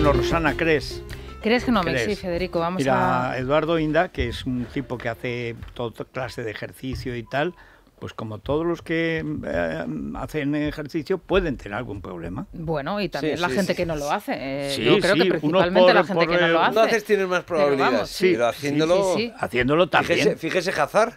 Bueno, Rosana, ¿crees? Crees sí, Federico, vamos Mira, a... Eduardo Inda, que es un tipo que hace toda clase de ejercicio y tal, pues como todos los que eh, hacen ejercicio pueden tener algún problema. Bueno, y también la gente que no lo hace. sí. yo creo que principalmente la gente que no lo hace. No haces tienes más probabilidades, pero, haciéndolo, haciéndolo también. Fíjese, fíjese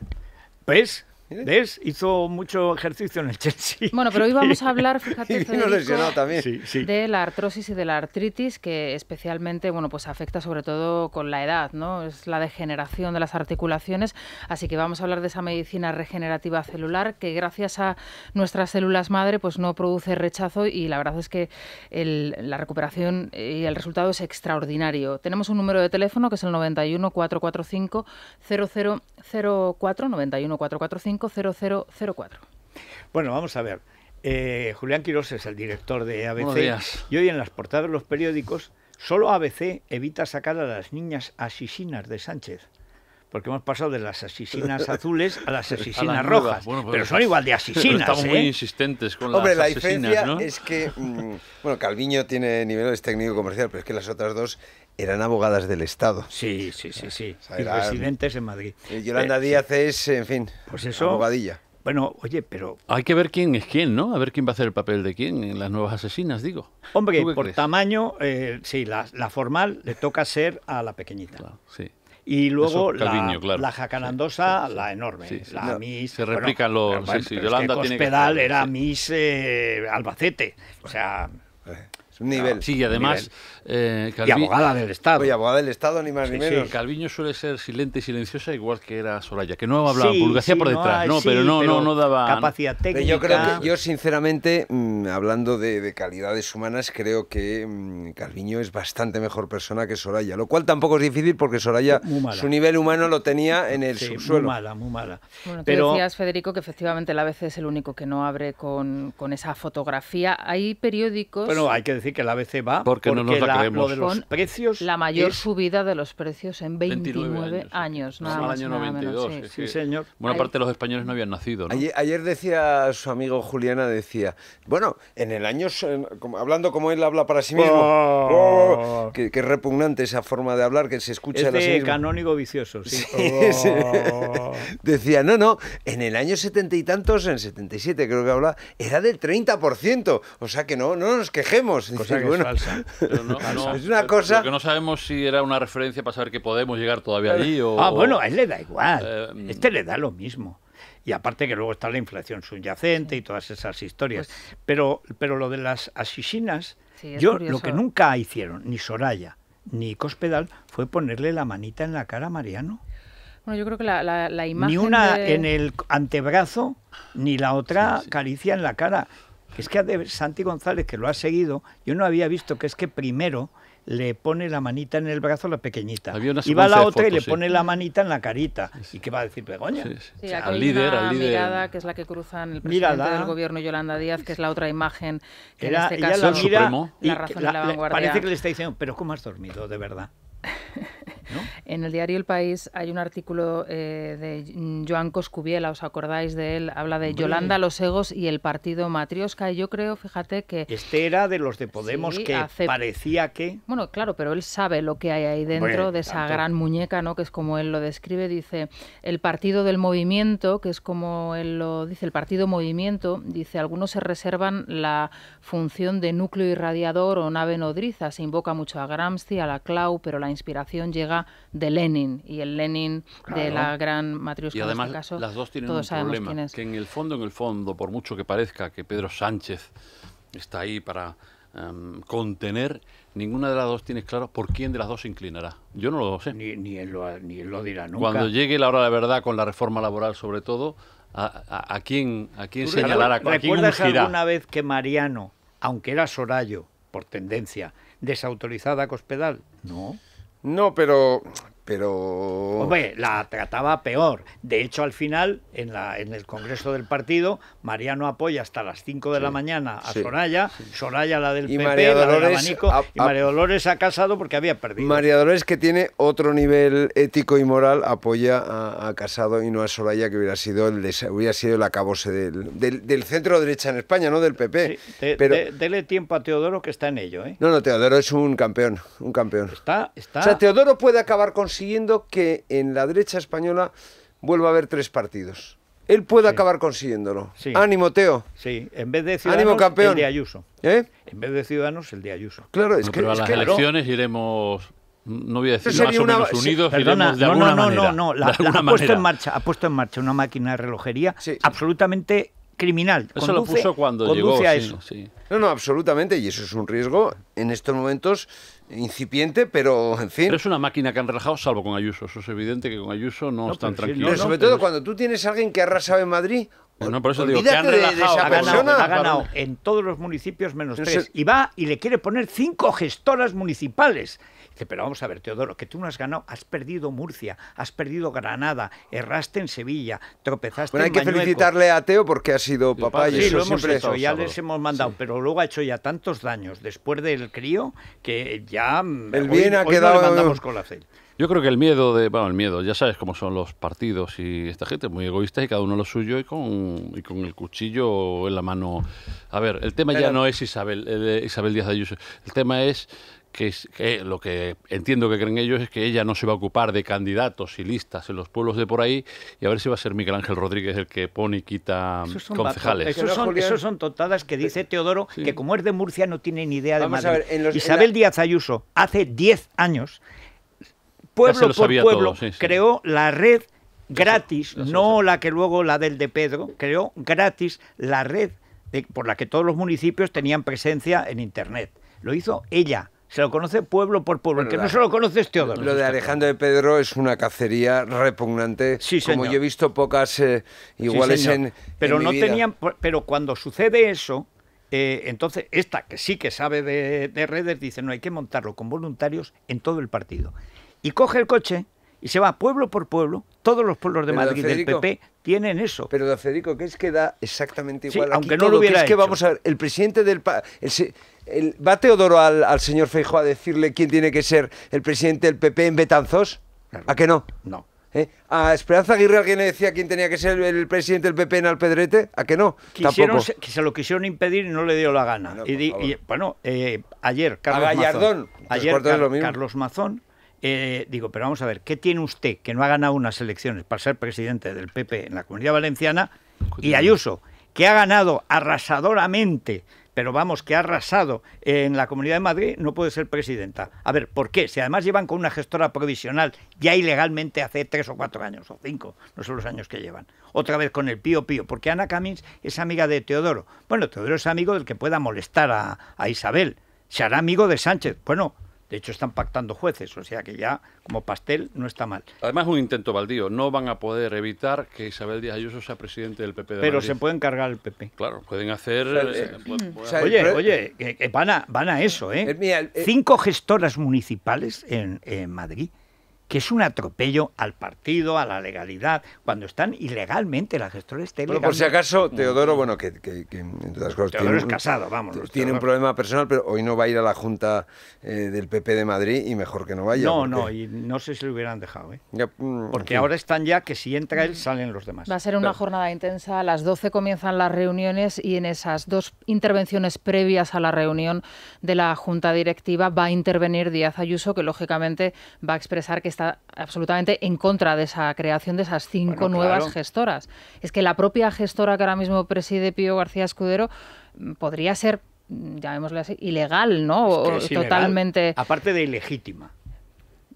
Pues... ¿Ves? ¿Eh? ¿Ves? Hizo mucho ejercicio en el Chelsea. Bueno, pero hoy vamos a hablar, fíjate, de la artrosis y de la artritis, que especialmente, bueno, pues afecta sobre todo con la edad, ¿no? Es la degeneración de las articulaciones. Así que vamos a hablar de esa medicina regenerativa celular que gracias a nuestras células madre, pues no produce rechazo y la verdad es que la recuperación y el resultado es extraordinario. Tenemos un número de teléfono que es el 91 445 04 91 0004. Bueno, vamos a ver. Eh, Julián Quirós es el director de ABC y hoy en las portadas de los periódicos solo ABC evita sacar a las niñas asesinas de Sánchez. Porque hemos pasado de las asesinas azules a las asesinas rojas. pero, pues, son igual de asesinas. Estamos ¿eh? muy insistentes con las asesinas. Hombre, la diferencia es que. Mm, bueno, Calviño tiene niveles técnico comercial, pero es que las otras dos eran abogadas del Estado. Sí, sí, sí, sí. residentes en Madrid. Eh, Yolanda eh, Díaz es, en fin, pues abogadilla. Bueno, oye, pero... Hay que ver quién es quién, ¿no? A ver quién va a hacer el papel de quién en las nuevas asesinas, digo. Hombre, por tamaño, eh, sí, la, formal le toca ser a la pequeñita. sí. Y luego la, la, la enorme, la Miss... Se replican los... Sí, Yolanda es que era Miss Albacete, o sea... Es un nivel. sí, y además. Eh, y abogada del Estado. Y abogada del Estado, ni más ni menos. Calviño suele ser silente y silenciosa, igual que era Soraya, que no hablaba, sí, por detrás, no, pero no, no, no daba. Capacidad técnica. yo creo yo sinceramente, mm, hablando de, calidades humanas, creo que mm, Calviño es bastante mejor persona que Soraya, lo cual tampoco es difícil porque Soraya, su nivel humano lo tenía en el subsuelo. Muy mala, muy mala. pero... decías, Federico, que efectivamente la ABC es el único que no abre con esa fotografía. Hay periódicos bueno, hay que decir que la ABC va porque, no nos la, precios la mayor subida de los precios en 29, años. No, nada año sí. señor. Buena parte de los españoles no habían nacido. ¿no? Ayer, decía su amigo Juliana, ah, decía, bueno, en el año, hablando como él habla para sí mismo, oh. oh, que, repugnante esa forma de hablar que se escucha. Es de canónigo vicioso, sí. Oh. decía, no, no, en el año setenta y tantos, en 77 creo que habla, era del 30%, o sea que no, no nos quedamos Dejemos. es falsa. es una cosa... que no sabemos si era una referencia para saber que podemos llegar todavía allí o... Ah, bueno, a él le da igual. Eh, este le da lo mismo. Y aparte que luego está la inflación subyacente y todas esas historias. Pues pero, pero lo de las asesinas, yo lo que nunca hicieron, ni Soraya ni Cospedal, fue ponerle la manita en la cara a Mariano. Bueno, yo creo que la, la, imagen. Ni una en el antebrazo, ni la otra caricia en la cara. Es que a Santi González, que lo ha seguido, yo no había visto que es que primero le pone la manita en el brazo a la pequeñita. y va la otra y le pone la manita en la carita. ¿Y qué va a decir Begoña? al líder, al Mirada, que es la que cruzan el presidente del gobierno Yolanda Díaz, que es la otra imagen Era, este en este caso razón Parece que le está diciendo, pero ¿cómo has dormido, de verdad? En el diario El País hay un artículo eh, de Joan Coscubiela, ¿os acordáis de él? Habla de Yolanda, los egos y el partido matriosca, Y yo creo, fíjate que... Este era de los de Podemos que parecía que... Bueno, claro, pero él sabe lo que hay ahí dentro de esa gran muñeca, ¿no? Que es como él lo describe, dice, el partido del movimiento, que es como él lo dice, el partido movimiento, dice, algunos se reservan la función de núcleo irradiador o nave nodriza, se invoca mucho a Gramsci, a la Clau, pero la inspiración llega de Lenin y el Lenin de la gran matriusca. Y además, este las dos tienen un problema, que en el fondo, en el fondo, por mucho que parezca que Pedro Sánchez está ahí para em, contener, ninguna de las dos tiene claro por quién de las dos se inclinará. Yo no lo sé. Ni, ni, él, lo, ni él lo dirá nunca. Cuando llegue la hora de la verdad con la reforma laboral, sobre todo, a, quién, quién señalará, a ¿Recuerdas alguna vez que Mariano, aunque era Sorayo, por tendencia, desautorizada a Cospedal? No. No, pero pero... Hombre, la trataba peor. De hecho, al final, en, la, en el Congreso del Partido, Mariano apoya hasta las 5 de la mañana a Soraya, Soraya la del PP, y María Dolores ha casado porque había perdido. María Dolores, que tiene otro nivel ético y moral, apoya a, Casado y no a Soraya, que hubiera sido el, hubiera sido el acabose del, del, centro-derecha en España, no del PP. pero... dele tiempo a Teodoro, que está en ello. ¿eh? No, no, Teodoro es un campeón, un campeón. Está, está... O sea, Teodoro puede acabar con consiguiendo que en la derecha española vuelva a haber tres partidos. Él puede acabar consiguiéndolo. Ánimo, Teo. Sí, en vez de Ciudadanos, el de Ayuso. ¿Eh? En vez de Ciudadanos, el de Ayuso. Claro, es que... Pero a las elecciones iremos no voy a decir más o unidos, iremos de alguna no, no, no, no, no, la, ha puesto en marcha, ha puesto en marcha una máquina de relojería absolutamente criminal. Eso lo puso cuando llegó. A eso. No, no, absolutamente, y eso es un riesgo en estos momentos incipiente, pero en fin. Pero es una máquina que han relajado, salvo con Ayuso. Eso es evidente que con Ayuso no, están tranquilos. Pero sobre todo cuando tú tienes a alguien que ha arrasado en Madrid. No, por eso que ha ganado en todos los municipios menos tres. Y va y le quiere poner cinco gestoras municipales. Dice, pero vamos a ver, Teodoro, que tú no has ganado, has perdido Murcia, has perdido Granada, erraste en Sevilla, tropezaste bueno, hay que felicitarle a Teo porque ha sido papá y eso lo hemos hecho, ya les hemos mandado, pero luego ha hecho ya tantos daños después del crío que ya mm, el bien ha quedado mandamos con la fe. Yo creo que el miedo de, bueno, el miedo, ya sabes cómo son los partidos y esta gente muy egoísta y cada uno lo suyo y con, con el cuchillo en la mano. A ver, el tema ya no es Isabel, eh, Isabel Díaz de Ayuso, el tema es que, es, lo que entiendo que creen ellos es que ella no se va a ocupar de candidatos y listas en los pueblos de por ahí y a ver si va a ser Miguel Ángel Rodríguez el que pone y quita concejales. Esos son, totadas que dice Teodoro que como es de Murcia no tiene ni idea de Isabel Díaz Ayuso hace 10 años, pueblo por pueblo, creó la red gratis, no la que luego la del de Pedro, creó gratis la red por la que todos los municipios tenían presencia en Internet. Lo hizo ella se lo conoce pueblo por pueblo. que no se lo conoce es Teodoro. Lo de Alejandro de Pedro es una cacería repugnante. Sí, señor. Como yo he visto pocas eh, iguales en. Pero no tenían. Pero cuando sucede eso. Eh, entonces, esta que sí que sabe de, de redes dice, no, hay que montarlo con voluntarios en todo el partido. Y coge el coche, y se va pueblo por pueblo. Todos los pueblos de Madrid del PP tienen eso. Pero don Federico, qué es que da exactamente igual. aunque no lo hubiera Es que vamos a ver, el presidente del el, va Teodoro al, señor Feijo a decirle quién tiene que ser el presidente del PP en Betanzos. ¿A que no? No. ¿Eh? ¿A Esperanza Aguirre alguien le decía quién tenía que ser el, presidente del PP en Alpedrete? ¿A que no? Quisieron, Se, lo quisieron impedir y no le dio la gana. bueno, eh, ayer Carlos a Gallardón, ayer Carlos Mazón eh, digo, pero vamos a ver, ¿qué tiene usted que no ha ganado unas elecciones para ser presidente del PP en la Comunidad Valenciana y Ayuso, que ha ganado arrasadoramente, pero vamos, que ha arrasado en la Comunidad de Madrid, no puede ser presidenta? A ver, ¿por qué? Si además llevan con una gestora provisional ya ilegalmente hace tres o cuatro años, o cinco, no son los años que llevan. Otra vez con el Pío Pío, porque Ana Camins es amiga de Teodoro. Bueno, Teodoro es amigo del que pueda molestar a, a Isabel. Se hará amigo de Sánchez. Bueno, de hecho, están pactando jueces, o sea que ya como pastel no está mal. Además, un intento baldío. No van a poder evitar que Isabel Díaz Ayuso sea presidente del PP de Pero se pueden cargar el PP. Claro, pueden hacer... oye, oye, van, a, eso, ¿eh? ¿eh? Cinco gestoras municipales en Madrid que es un atropello al partido, a la legalidad, cuando están ilegalmente las gestores Pero por si acaso, mm. Teodoro, bueno, que, que, Teodoro es casado, vamos. Tiene un problema personal, pero hoy no va a ir a la Junta eh, del PP de Madrid y mejor que no vaya. No, no, y no sé si lo hubieran dejado, ¿eh? mm, porque ahora están ya que si entra él, salen los demás. Va a ser una jornada intensa, a las 12 comienzan las reuniones y en esas dos intervenciones previas a la reunión de la Junta Directiva va a intervenir Díaz Ayuso, que lógicamente va a expresar que está absolutamente en contra de esa creación de esas cinco nuevas gestoras. Es que la propia gestora que ahora mismo preside Pío García Escudero mm, podría ser, mm, llamémosle así, ilegal, ¿no? totalmente. aparte de ilegítima.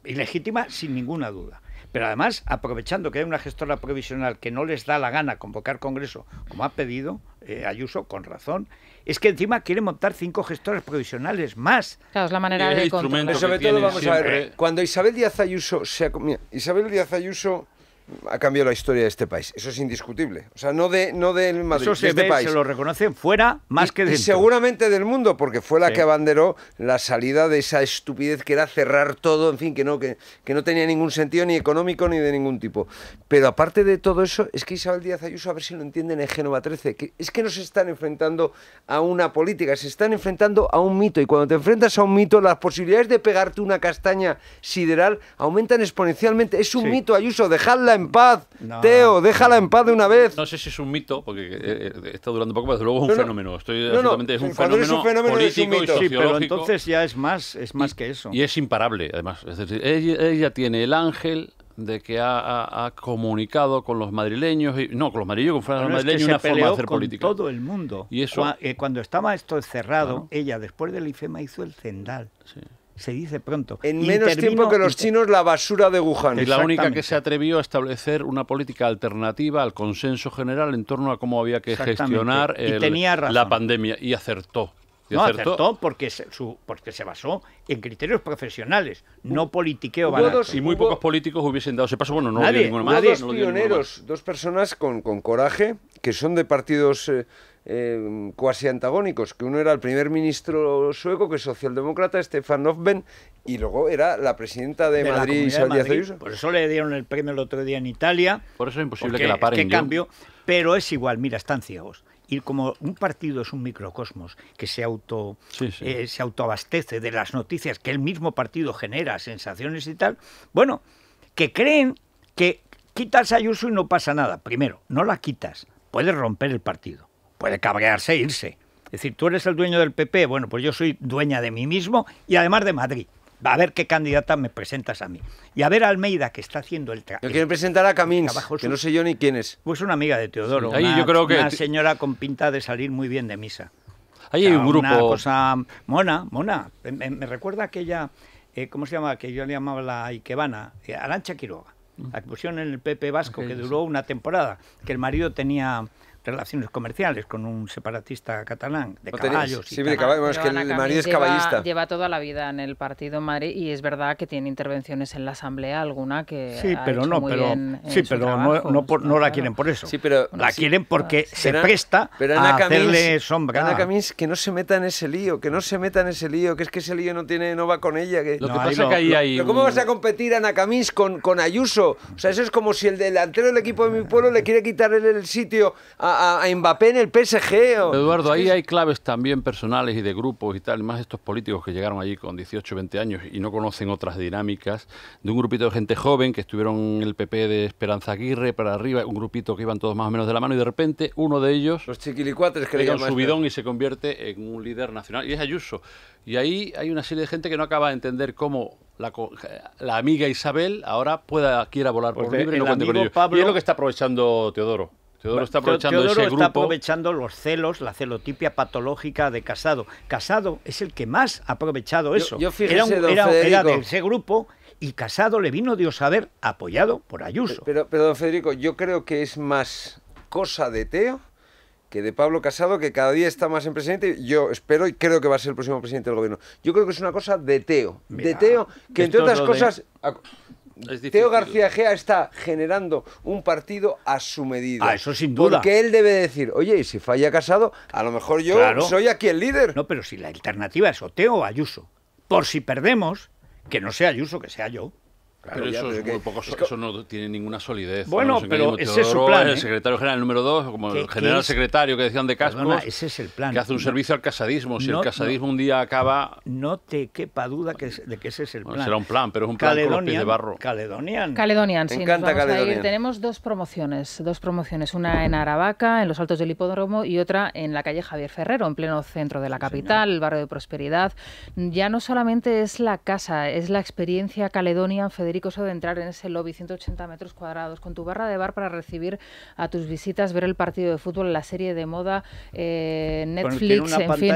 Ilegítima sin ninguna duda. Pero además, aprovechando que hay una gestora provisional que no les da la gana convocar Congreso, como ha pedido eh, Ayuso, con razón, es que encima quiere montar cinco gestoras provisionales más. Claro, es la manera de cuando Isabel Díaz Ayuso Isabel Díaz Ayuso ha cambiado la historia de este país. Eso es indiscutible. O sea, no de no del Madrid, Eso se de este país. Se lo reconocen fuera más que dentro. Y seguramente del mundo, porque fue la que abanderó la salida de esa estupidez que era cerrar todo, en fin, que no que, que no tenía ningún sentido ni económico ni de ningún tipo. Pero aparte de todo eso, es que Isabel Díaz Ayuso, a ver si lo entienden en Génova 13, que es que no se están enfrentando a una política, se están enfrentando a un mito y cuando te enfrentas a un mito, las posibilidades de pegarte una castaña sideral aumentan exponencialmente. Es un mito, Ayuso, dejadla en paz, Teo, déjala en paz de una vez. No sé si es un mito, porque eh, está durando poco, pero desde luego es un fenómeno. Estoy absolutamente, es un fenómeno, político y sociológico. pero entonces ya es más, es más que eso. Y es imparable, además. Es decir, ella, tiene el ángel de que ha, comunicado con los madrileños, no, con los madrileños, con Francia madrileños, una forma de hacer con todo el mundo. Y eso... Eh, cuando, estaba esto cerrado, ella, después del IFEMA, hizo el Zendal. Sí se dice pronto. En menos tiempo que los chinos la basura de Wuhan. Es la única que se atrevió a establecer una política alternativa al consenso general en torno a cómo había que gestionar la pandemia y acertó no, acertó. porque, se, su, porque se basó en criterios profesionales, no politiqueo y muy pocos políticos hubiesen dado ese paso. Bueno, no nadie, lo dos pioneros, dos personas con, coraje, que son de partidos eh, eh, cuasi antagónicos, que uno era el primer ministro sueco, que es socialdemócrata, Stefan Löfven, y luego era la presidenta de, Madrid, Por eso le dieron el premio el otro día en Italia. Por eso es imposible que la paren. Que cambio? Pero es igual, mira, están ciegos y como un partido es un microcosmos que se auto eh, se autoabastece de las noticias que el mismo partido genera, sensaciones y tal, bueno, que creen que quitas a Ayuso y no pasa nada. Primero, no la quitas, puede romper el partido, puede cabrearse e irse. Es decir, tú eres el dueño del PP, bueno, pues yo soy dueña de mí mismo y además de Madrid a ver qué candidata me presentas a mí. Y a ver a Almeida, que está haciendo el trabajo. Yo quiero presentar a Camins, que no sé yo ni quién es. Pues una amiga de Teodoro. Ahí una, yo creo que... una señora con pinta de salir muy bien de misa. Ahí hay un grupo. Una cosa mona, mona. Eh, me, recuerda aquella, eh, ¿cómo se llama? Que yo le llamaba la Ikebana, eh, Arancha Quiroga. Mm. La que pusieron en el PP Vasco, que duró una temporada, que el marido tenía relaciones comerciales con un separatista catalán de caballos. Sí, de que el Madrid es caballista. Lleva, toda la vida en el partido en Madrid y es verdad que tiene intervenciones en la Asamblea alguna que sí, pero no, pero sí, pero no, no, la quieren por eso. Sí, pero la quieren porque ah, se presta a hacerle sombra. Ana Camís que no se meta en ese lío, que no se meta en ese lío, que es que ese lío no tiene, no va con ella. Lo que pasa es que ahí ¿Cómo vas a competir Ana Camís con, con Ayuso? O sea, eso es como si el delantero del equipo de mi pueblo le quiere quitar el sitio a a, Mbappé en el PSG. O... Eduardo, ahí hay claves también personales y de grupos y tal, más estos políticos que llegaron allí con 18, 20 años y no conocen otras dinámicas, de un grupito de gente joven que estuvieron en el PP de Esperanza Aguirre para arriba, un grupito que iban todos más o menos de la mano y de repente uno de ellos... Los chiquilicuates que le un subidón y se convierte en un líder nacional y es Ayuso. Y ahí hay una serie de gente que no acaba de entender cómo la, amiga Isabel ahora pueda quiera volar pues por libre y Pablo... Y es lo que está aprovechando Teodoro. Teodoro está aprovechando está aprovechando los celos, la celotipia patológica de Casado. Casado es el que más ha aprovechado eso. era, un, de ese grupo y Casado le vino Dios a ver apoyado por Ayuso. Pero, don Federico, yo creo que es más cosa de Teo que de Pablo Casado, que cada día está más en presidente. Yo espero y creo que va a ser el próximo presidente del gobierno. Yo creo que es una cosa de Teo. de Teo, que entre otras ¿eh? cosas... Teo García Gea está generando un partido a su medida. Ah, eso sin duda. Porque él debe decir, oye, y si falla Casado, a lo mejor yo soy aquí el líder. No, pero si la alternativa es o Teo o Ayuso. Por si perdemos, que no sea Ayuso, que sea yo pero eso es muy poco, no tiene ninguna solidez. Bueno, pero ese es su plan. El ¿eh? secretario general número dos, como el general secretario que decían de casco, ese es el plan. Que hace un servicio al casadismo. Si el casadismo un día acaba. No te quepa duda que, de que ese es el plan. será un plan, pero es un plan con los pies de barro. Caledonian. Caledonian, sí. encanta Caledonian. Tenemos dos promociones, dos promociones. Una en Aravaca, en los altos del hipódromo, y otra en la calle Javier Ferrero, en pleno centro de la capital, el barrio de Prosperidad. Ya no solamente es la casa, es la experiencia Caledonian, Federico eso de entrar en ese lobby, 180 metros cuadrados, con tu barra de bar para recibir a tus visitas, ver el partido de fútbol, la serie de moda, eh, Netflix, en fin,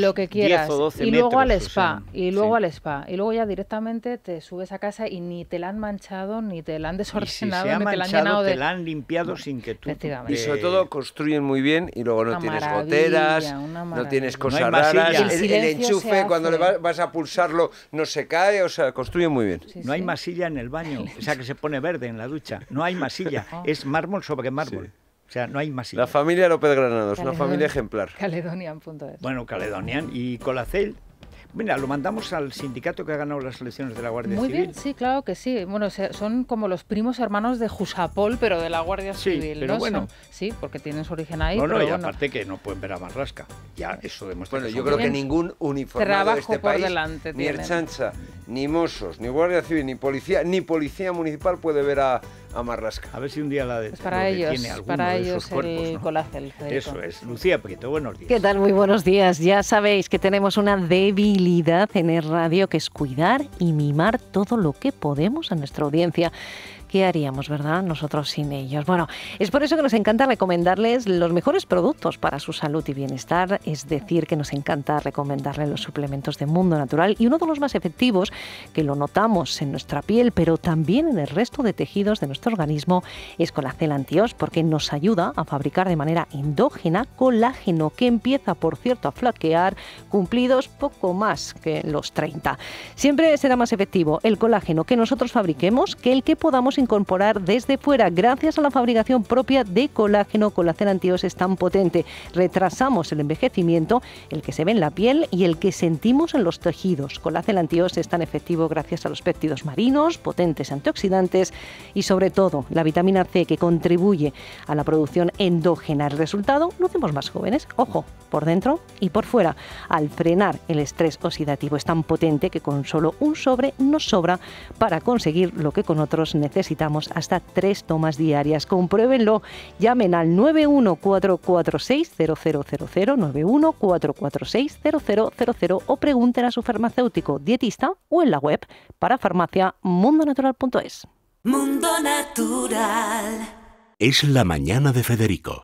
lo que quieras. y luego al spa, y luego al spa, y luego ya directamente te subes a casa y ni te la han manchado, ni te la han desordenado, ni te la han limpiado sin que tú... Y sobre todo construyen muy bien y luego no tienes goteras, no tienes cosas raras, el, enchufe cuando le vas, a pulsarlo no se cae, o sea, construyen muy bien. no hay masilla en el baño, o sea, que se pone verde en la ducha. No hay masilla, ah. es mármol sobre mármol. O sea, no hay masilla. La familia López Granados, una familia ejemplar. Caledonian.es. Bueno, Caledonian y Colacel. Mira, lo mandamos al sindicato que ha ganado las elecciones de la Guardia Civil. Muy bien, sí, claro que sí. Bueno, son como los primos hermanos de Jusapol, pero de la Guardia sí, Civil. Pero bueno. sí, porque tienen su origen ahí. Bueno, y aparte que no pueden ver a Marrasca. Ya, eso demuestra Bueno, yo creo que ningún uniforme de este país, delante ni Erchancha, ni Mossos, ni Guardia Civil, ni Policía, ni Policía Municipal puede ver a Amarrasca. A ver si un día la de tiene para ellos, esos para ellos cuerpos, el Eso es. Lucía Prieto, buenos días. ¿Qué tal? Muy buenos días. Ya sabéis que tenemos una debilidad en el radio que es cuidar y mimar todo lo que podemos a nuestra audiencia. ¿qué haríamos, verdad? Nosotros sin ellos. Bueno, es por eso que nos encanta recomendarles los mejores productos para su salud y bienestar, es decir, que nos encanta recomendarles los suplementos de mundo natural y uno de los más efectivos, que lo notamos en nuestra piel, pero también en el resto de tejidos de nuestro organismo, es colacel antios, porque nos ayuda a fabricar de manera endógena colágeno que empieza, por cierto, a flaquear cumplidos poco más que los 30. Siempre será más efectivo el colágeno que nosotros fabriquemos que el que podamos incorporar desde fuera gracias a la fabricación propia de colágeno con la es tan potente. Retrasamos el envejecimiento, el que se ve en la piel y el que sentimos en los tejidos. colágeno la es tan efectivo gracias a los péptidos marinos, potentes antioxidantes y sobre todo la vitamina C que contribuye a la producción endógena. El resultado, hacemos más jóvenes, ojo, por dentro y por fuera. Al frenar el estrés oxidativo es tan potente que con solo un sobre nos sobra para conseguir lo que con otros necesitamos necesitamos hasta tres tomas diarias. Compruébenlo. Llamen al 914460000, 914460000 o pregunten a su farmacéutico, dietista o en la web para farmaciamundonatural.es. Mundo Natural. Es la mañana de Federico.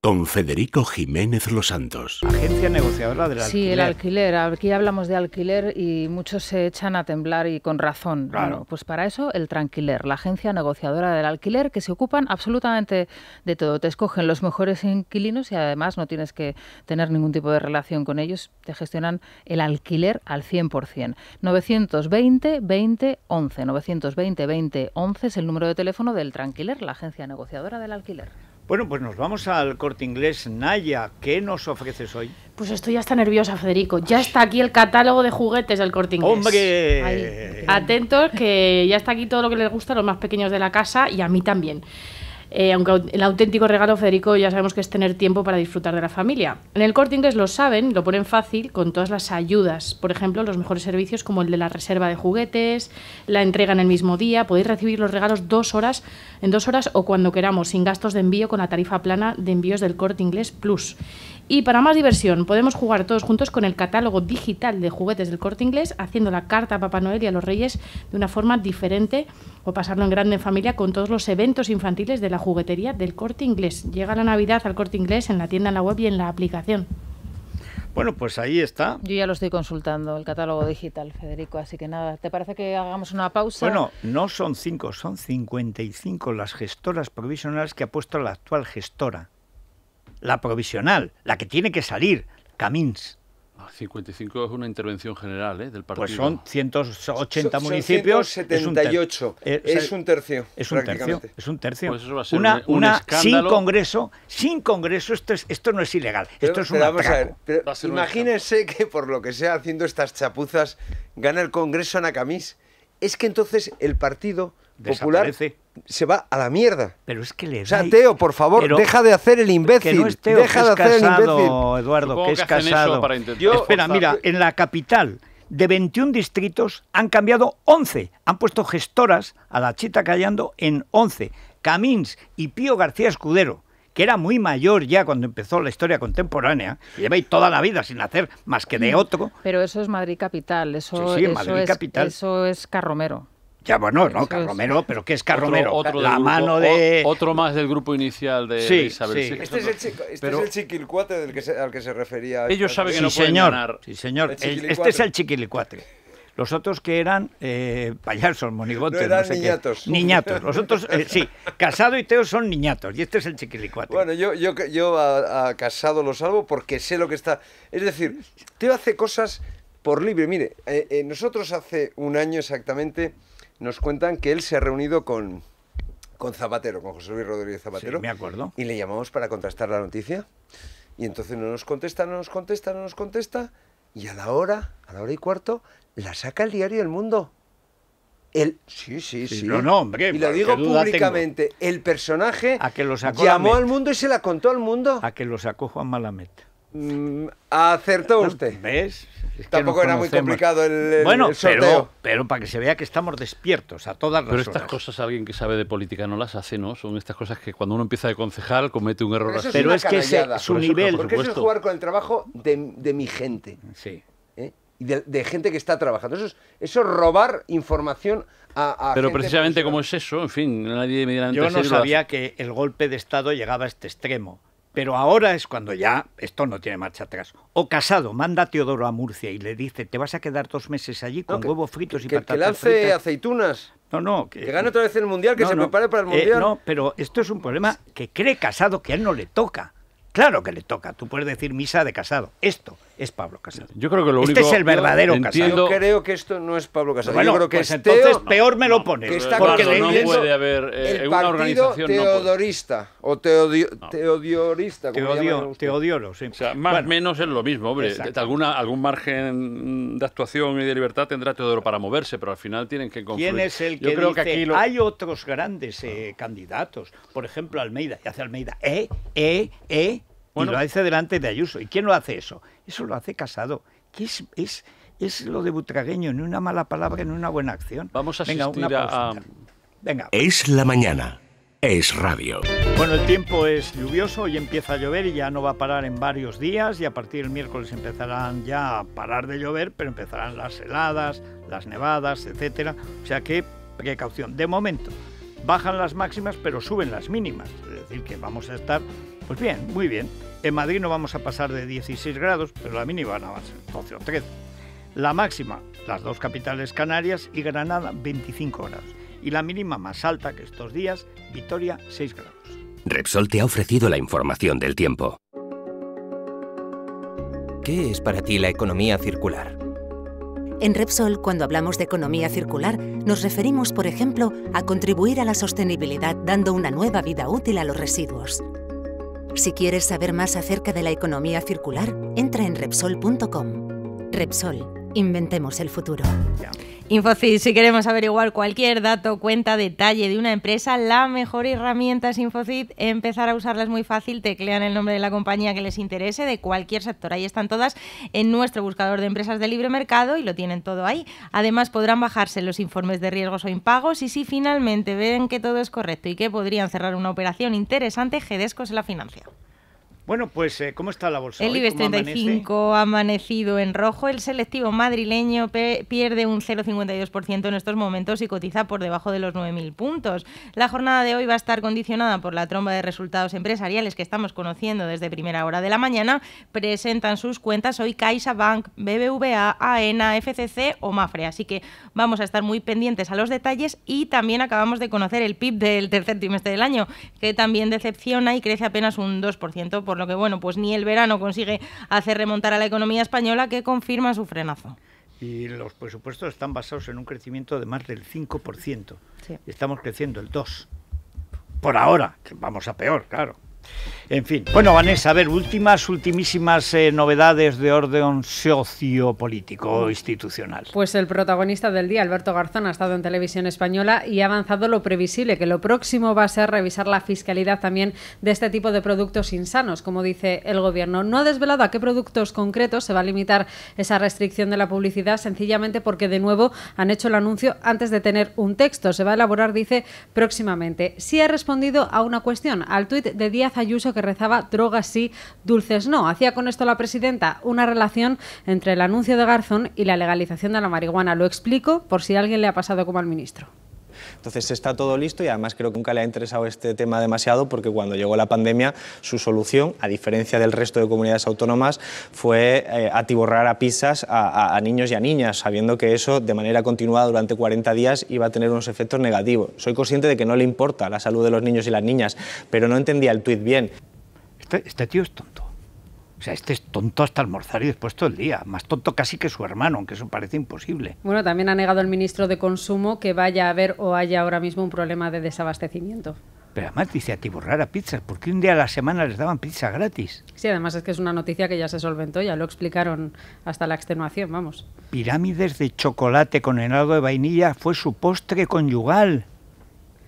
Con Federico Jiménez Los Santos. Agencia negociadora del alquiler. Sí, el alquiler. Aquí hablamos de alquiler y muchos se echan a temblar y con razón. pues para eso el Tranquiler, la agencia negociadora del alquiler, que se ocupan absolutamente de todo. Te escogen los mejores inquilinos y además no tienes que tener ningún tipo de relación con ellos. Te gestionan el alquiler al 100%. 920 20 11. 920 20 11 es el número de teléfono del Tranquiler, la agencia negociadora del alquiler. Bueno, pues nos vamos al corte inglés. Naya, ¿qué nos ofreces hoy? Pues estoy ya está nerviosa, Federico. Ya está aquí el catálogo de juguetes del corte inglés. ¡Hombre! Atentos, que ya está aquí todo lo que les gusta a los más pequeños de la casa y a mí también. Eh, aunque el auténtico regalo, Federico, ya sabemos que es tener tiempo para disfrutar de la familia. En el corte inglés lo saben, lo ponen fácil con todas las ayudas. Por ejemplo, los mejores servicios como el de la reserva de juguetes, la entrega en el mismo día, podéis recibir los regalos dos horas en dos horas o cuando queramos, sin gastos de envío con la tarifa plana de envíos del Corte Inglés Plus. Y para más diversión, podemos jugar todos juntos con el catálogo digital de juguetes del Corte Inglés, haciendo la carta a Papá Noel y a los Reyes de una forma diferente o pasarlo en grande en familia con todos los eventos infantiles de la juguetería del Corte Inglés. Llega la Navidad al Corte Inglés en la tienda, en la web y en la aplicación. Bueno, pues ahí está. Yo ya lo estoy consultando, el catálogo digital, Federico, así que nada, ¿te parece que hagamos una pausa? Bueno, no son cinco, son 55 las gestoras provisionales que ha puesto la actual gestora. La provisional, la que tiene que salir, Camins. 55 ah, es una intervención general ¿eh? del pues partido. Pues son 180 municipios. 78. Es un, tercio. Es un tercio. Es un tercio. Pues eso va a ser una, sin Congreso, sin Congreso, esto, esto no es ilegal. esto es un imagínense que por lo que sea haciendo estas chapuzas gana el Congreso Anacamís. Es que entonces el partido popular se va a la mierda. Pero es que le O sea, Teo, por favor, deja de hacer el imbécil. deja de hacer el imbécil. Eduardo, que es casado. Espera, mira, en la capital de 21 distritos han cambiado 11. Han puesto gestoras a la chita callando en 11. Camins y Pío García Escudero que era muy mayor ya cuando empezó la historia contemporánea, ahí toda la vida sin hacer más que de otro. Pero eso es Madrid Capital, eso, Capital. eso es Carromero. Ya, bueno, no, Carromero, pero ¿qué es Carromero? la mano de... otro más del grupo inicial de, sí, sí. Este, es el, este chiquilcuate del que al que se refería. Ellos saben que no pueden señor, ganar. Sí, señor. este es el chiquilicuate. Los otros que eran eh, payasos, monigotes, niñatos. Niñatos. Los otros, eh, sí, Casado y Teo son niñatos y este es el chiquilicuate. Bueno, yo, yo, yo a, Casado lo salvo porque sé lo que está... Es decir, Teo hace cosas por libre. Mire, eh, eh, nosotros hace un año exactamente nos cuentan que él se ha reunido con, con Zapatero, con José Luis Rodríguez Zapatero. Sí, me acuerdo. Y le llamamos para contrastar la noticia. Y entonces no nos contesta, no nos contesta, no nos contesta. Y a la hora, a la hora y cuarto, la saca el diario El Mundo. El, sí, sí, sí, No, no, hombre. Y lo digo públicamente. El personaje a que llamó al mundo y se la contó al mundo. A que lo sacó Juan Malamet. Mm, acertó usted. Tampoco era muy complicado el, bueno, Pero, para que se vea que estamos despiertos a todas las Pero estas cosas alguien que sabe de política no las hace, ¿no? Son estas cosas que cuando uno empieza de concejal comete un error. Pero, es, que ese, su nivel... porque eso es jugar con el trabajo de, mi gente. Sí. ¿Eh? Y de, gente que está trabajando. Eso es, eso robar información a, Pero precisamente como es eso, en fin, nadie me Yo no sabía que el golpe de Estado llegaba a este extremo pero ahora es cuando ya esto no tiene marcha atrás. O Casado manda a Teodoro a Murcia y le dice, te vas a quedar dos meses allí con huevos fritos y patatas que lance aceitunas. No, no. Que, gane otra vez el Mundial, que se prepare para el eh, Mundial. no, pero esto es un problema que cree Casado que a él no le toca. Claro que le toca. Tú puedes decir misa de Casado. Esto es Pablo Casado. Yo creo que lo este único Este es el verdadero Casado. Yo creo que esto no es Pablo Casado. Bueno, creo que pues entonces peor me lo pone. porque eh, no puede haber una organización teodorista o teodiorista, como Teodio, Teodioro, sí. más o menos es lo mismo, hombre. algún margen de actuación y de libertad tendrá Teodoro para moverse, pero al final tienen que confluir. ¿Quién es el que, yo creo que aquí hay otros grandes eh, candidatos? Por ejemplo, Almeida, y hace Almeida, eh, eh, eh, bueno, y lo hace delante de Ayuso. ¿Y quién lo hace eso? Eso lo hace Casado, es, es, lo de Butragueño, en una mala palabra, en una buena acción. Vamos a Venga, a... Venga. Es la mañana. Es radio. Bueno, el tiempo es lluvioso, hoy empieza a llover y ya no va a parar en varios días y a partir del miércoles empezarán ya a parar de llover, pero empezarán las heladas, las nevadas, etcétera. O sea que precaución. De momento, bajan las máximas pero suben las mínimas, es decir, que vamos a estar pues bien, muy bien. En Madrid no vamos a pasar de 16 grados, pero la mínima va a ser 12 o 13. La máxima, las dos capitales Canarias y Granada, 25 grados. Y la mínima más alta que estos días, Vitoria, 6 grados. Repsol te ha ofrecido la información del tiempo. ¿Qué es para ti la economía circular? En Repsol, cuando hablamos de economía circular, nos referimos, por ejemplo, a contribuir a la sostenibilidad dando una nueva vida útil a los residuos, si quieres saber más acerca de la economía circular, entra en Repsol.com. Repsol, inventemos el futuro. Infocid, si queremos averiguar cualquier dato, cuenta, detalle de una empresa, la mejor herramienta es Infocid. Empezar a usarlas muy fácil, teclean el nombre de la compañía que les interese, de cualquier sector. Ahí están todas en nuestro buscador de empresas de libre mercado y lo tienen todo ahí. Además, podrán bajarse los informes de riesgos o impagos y si finalmente ven que todo es correcto y que podrían cerrar una operación interesante, GEDESCO se la financia. Bueno, pues, eh, ¿cómo está la bolsa? El IBEX 35 ha amanecido en rojo. El selectivo madrileño pierde un 0,52% en estos momentos y cotiza por debajo de los 9.000 puntos. La jornada de hoy va a estar condicionada por la tromba de resultados empresariales que estamos conociendo desde primera hora de la mañana. Presentan sus cuentas hoy CaixaBank, BBVA, AENA, FCC o Mafre. Así que vamos a estar muy pendientes a los detalles y también acabamos de conocer el PIB del tercer trimestre del año, que también decepciona y crece apenas un 2% por lo que bueno, pues ni el verano consigue hacer remontar a la economía española que confirma su frenazo. Y los presupuestos están basados en un crecimiento de más del 5%. Estamos creciendo el 2%. Por ahora, vamos a peor, claro. En fin. Bueno, Vanessa, a ver, últimas, ultimísimas eh, novedades de orden sociopolítico institucional. Pues el protagonista del día, Alberto Garzón, ha estado en televisión española y ha avanzado lo previsible, que lo próximo va a ser revisar la fiscalidad también de este tipo de productos insanos, como dice el gobierno. No ha desvelado a qué productos concretos se va a limitar esa restricción de la publicidad, sencillamente porque de nuevo han hecho el anuncio antes de tener un texto. Se va a elaborar, dice, próximamente. Sí ha respondido a una cuestión, al tuit de Díaz Ayuso que rezaba drogas sí, dulces no. Hacía con esto la presidenta una relación entre el anuncio de Garzón y la legalización de la marihuana. Lo explico por si alguien le ha pasado como al ministro. Entonces está todo listo y además creo que nunca le ha interesado este tema demasiado porque cuando llegó la pandemia su solución, a diferencia del resto de comunidades autónomas, fue eh, atiborrar a pisas a, niños y a niñas, sabiendo que eso de manera continuada durante 40 días iba a tener unos efectos negativos. Soy consciente de que no le importa la salud de los niños y las niñas, pero no entendía el tuit bien. este, este tío es tonto. O sea, este es tonto hasta almorzar y después todo el día. Más tonto casi que su hermano, aunque eso parece imposible. Bueno, también ha negado el ministro de Consumo que vaya a haber o haya ahora mismo un problema de desabastecimiento. Pero además dice borrar a pizzas, porque un día a la semana les daban pizza gratis. Sí, además es que es una noticia que ya se solventó, ya lo explicaron hasta la extenuación, vamos. Pirámides de chocolate con helado de vainilla fue su postre conyugal.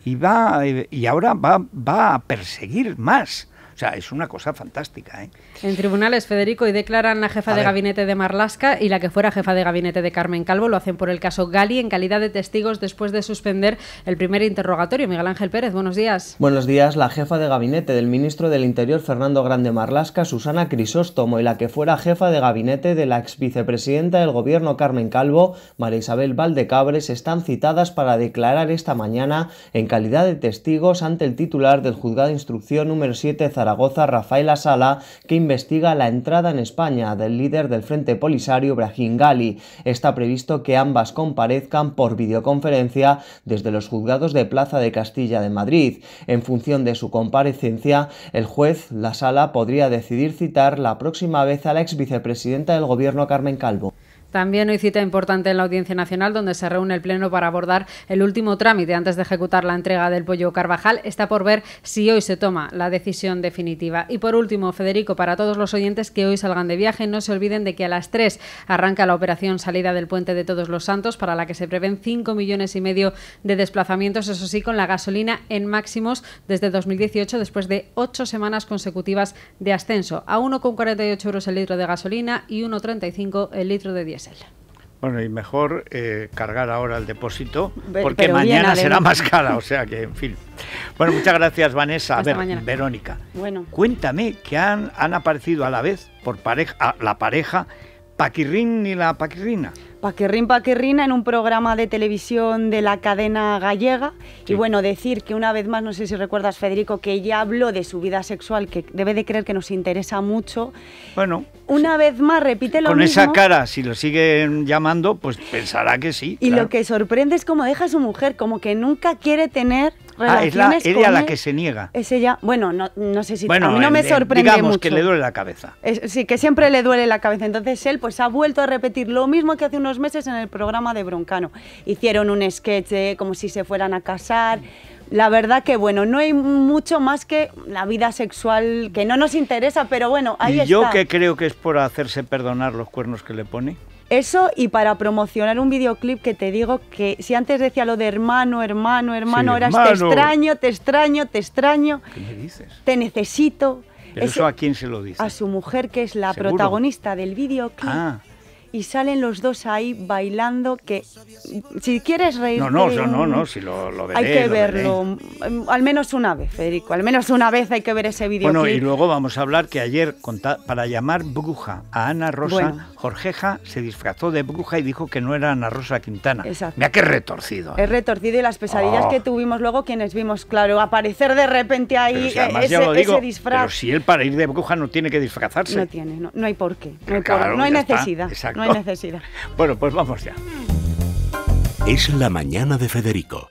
Y, va, eh, y ahora va, va a perseguir más sea, es una cosa fantástica. ¿eh? En tribunales, Federico, y declaran la jefa de gabinete de Marlasca y la que fuera jefa de gabinete de Carmen Calvo. Lo hacen por el caso Gali en calidad de testigos después de suspender el primer interrogatorio. Miguel Ángel Pérez, buenos días. Buenos días. La jefa de gabinete del ministro del Interior, Fernando Grande Marlasca, Susana Crisóstomo, y la que fuera jefa de gabinete de la ex vicepresidenta del gobierno, Carmen Calvo, María Isabel Valdecabres, están citadas para declarar esta mañana en calidad de testigos ante el titular del juzgado de instrucción número 7 Zaragoza goza Rafaela Sala, que investiga la entrada en España del líder del Frente Polisario, Brahim Gali. Está previsto que ambas comparezcan por videoconferencia desde los juzgados de Plaza de Castilla de Madrid. En función de su comparecencia, el juez, la sala, podría decidir citar la próxima vez a la ex vicepresidenta del gobierno Carmen Calvo. También hoy cita importante en la Audiencia Nacional, donde se reúne el Pleno para abordar el último trámite antes de ejecutar la entrega del pollo Carvajal. Está por ver si hoy se toma la decisión definitiva. Y por último, Federico, para todos los oyentes que hoy salgan de viaje, no se olviden de que a las 3 arranca la operación salida del puente de Todos los Santos, para la que se prevén 5 millones y medio de desplazamientos, eso sí, con la gasolina en máximos desde 2018, después de 8 semanas consecutivas de ascenso, a 1,48 euros el litro de gasolina y 1,35 el litro de diésel. Bueno, y mejor eh, cargar ahora el depósito, porque mañana será más cara, o sea que, en fin. Bueno, muchas gracias, Vanessa. a ver, Verónica, bueno. cuéntame que han, han aparecido a la vez por pareja, la pareja Paquirrín y la Paquirrina. Paquerrín Paquerrina en un programa de televisión de la cadena gallega. Y bueno, decir que una vez más, no sé si recuerdas, Federico, que ella habló de su vida sexual, que debe de creer que nos interesa mucho. Bueno. Una vez más, repite lo Con esa cara, si lo siguen llamando, pues pensará que sí. Y lo que sorprende es cómo deja a su mujer, como que nunca quiere tener Ah, es la, ella la que se niega. Es ella, bueno, no, sé si a mí no me sorprende digamos que le duele la cabeza. sí, que siempre le duele la cabeza. Entonces él pues ha vuelto a repetir lo mismo que hace unos meses en el programa de Broncano. Hicieron un sketch eh, como si se fueran a casar. La verdad que bueno, no hay mucho más que la vida sexual que no nos interesa, pero bueno, ahí ¿Y Yo que creo que es por hacerse perdonar los cuernos que le pone. Eso y para promocionar un videoclip que te digo que si antes decía lo de hermano, hermano, hermano, ahora te extraño, te extraño, te extraño. ¿Qué me dices? Te necesito. eso a quién se lo dice? A su mujer que es la protagonista del videoclip. Ah y salen los dos ahí bailando que si quieres reír no no no no si lo, lo hay que verlo mm, al menos una vez Federico al menos una vez hay que ver ese vídeo. bueno y luego vamos a hablar que ayer para llamar bruja a Ana Rosa Jorgeja se disfrazó de bruja y dijo que no era Ana Rosa Quintana Exacto. mira qué retorcido es ¿eh? retorcido y las pesadillas oh. que tuvimos luego quienes vimos claro aparecer de repente ahí ese, disfraz pero si él para ir de bruja no tiene que disfrazarse no tiene no, hay por qué no hay, necesidad exacto no hay necesidad. bueno, pues vamos ya. Es la mañana de Federico